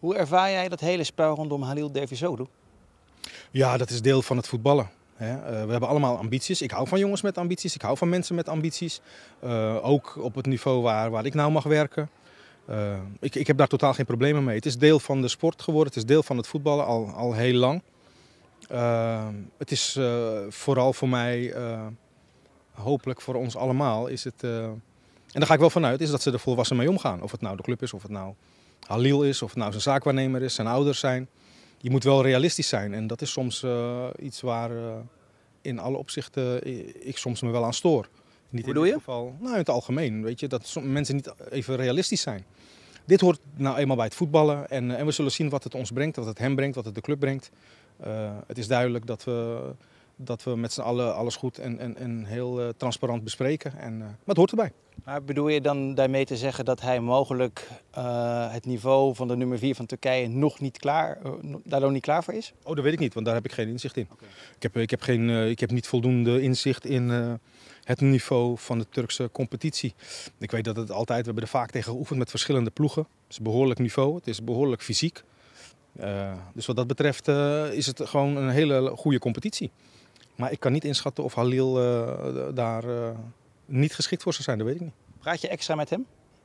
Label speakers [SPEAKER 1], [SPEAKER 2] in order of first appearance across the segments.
[SPEAKER 1] Hoe ervaar jij dat hele spel rondom Halil Devisoglu?
[SPEAKER 2] Ja, dat is deel van het voetballen. Eh, we hebben allemaal ambities. Ik hou van jongens met ambities. Ik hou van mensen met ambities. Eh, ook op het niveau waar, waar ik nou mag werken. Eh, ik, ik heb daar totaal geen problemen mee. Het is deel van de sport geworden. Het is deel van het voetballen al, al heel lang. het is vooral voor mij, hopelijk voor ons allemaal, is het... en daar ga ik wel vanuit, is dat ze er volwassen mee omgaan. Of het nou de club is, of het nou Halil is, of nou zijn zaakwaarnemer is, zijn ouders zijn. Je moet wel realistisch zijn en dat is soms eh, iets waar eh, in alle opzichten eh, ik soms me wel aan stoor. Hoe in doe Geval, je? nou, in het algemeen, weet je, dat mensen niet even realistisch zijn. Dit hoort nou eenmaal bij het voetballen en, en we zullen zien wat het ons brengt, wat het hem brengt, wat het de club brengt. het is duidelijk dat we dat we met z'n allen alles goed en, en, en heel eh, transparant bespreken. En, eh, maar het hoort
[SPEAKER 1] erbij. Maar bedoel je dan daarmee te zeggen dat hij mogelijk eh, het niveau van de nummer
[SPEAKER 2] 4 van Turkije nog niet klaar, daar nog niet klaar voor is? Oh, dat weet ik niet, want daar heb ik geen inzicht in. Ik, heb, ik, heb geen, ik heb niet voldoende inzicht in het niveau van de Turkse competitie. Ik weet dat het altijd, we hebben er vaak tegen geoefend met verschillende ploegen. Het is een behoorlijk niveau, het is behoorlijk fysiek. dus wat dat betreft is het gewoon een hele goede competitie. Maar ik kan niet inschatten of Halil eh, daar eh, niet geschikt voor zou zijn, dat weet ik niet.
[SPEAKER 1] Praat je extra met hem?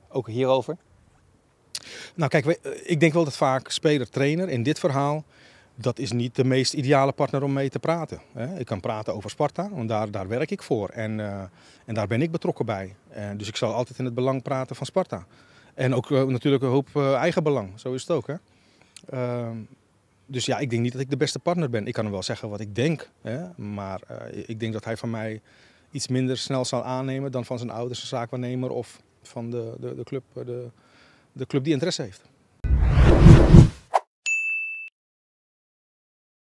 [SPEAKER 1] Ook hierover?
[SPEAKER 2] Nou kijk, eh, ik denk wel dat vaak speler-trainer in dit verhaal... dat is niet de meest ideale partner om mee te praten. Ik kan praten over Sparta, want daar, daar werk ik voor. En, en daar ben ik betrokken bij. dus ik zal altijd in het belang praten van Sparta. En ook natuurlijk een hoop eigen belang, zo is het ook. Hè? Ehm, dus ja, ik denk niet dat ik de beste partner ben. Ik kan hem wel zeggen wat ik denk. Hè? Maar eh, ik denk dat hij van mij iets minder snel zal aannemen dan van zijn ouders, een zaakwaarnemer of van de, de, de club, eh, de, de club die interesse heeft.